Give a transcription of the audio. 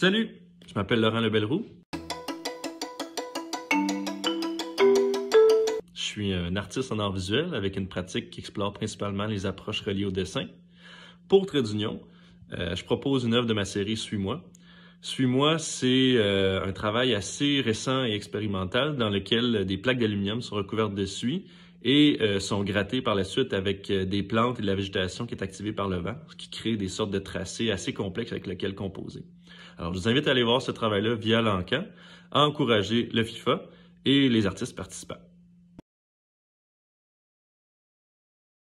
Salut, je m'appelle Laurent Lebelroux. Je suis un artiste en art visuel avec une pratique qui explore principalement les approches reliées au dessin. Pour Trait d'Union, euh, je propose une œuvre de ma série Suis-moi. Suis-moi, c'est euh, un travail assez récent et expérimental dans lequel des plaques d'aluminium sont recouvertes de suie et euh, sont grattés par la suite avec euh, des plantes et de la végétation qui est activée par le vent, ce qui crée des sortes de tracés assez complexes avec lesquels composer. Alors, je vous invite à aller voir ce travail-là via l'encan, à encourager le FIFA et les artistes participants.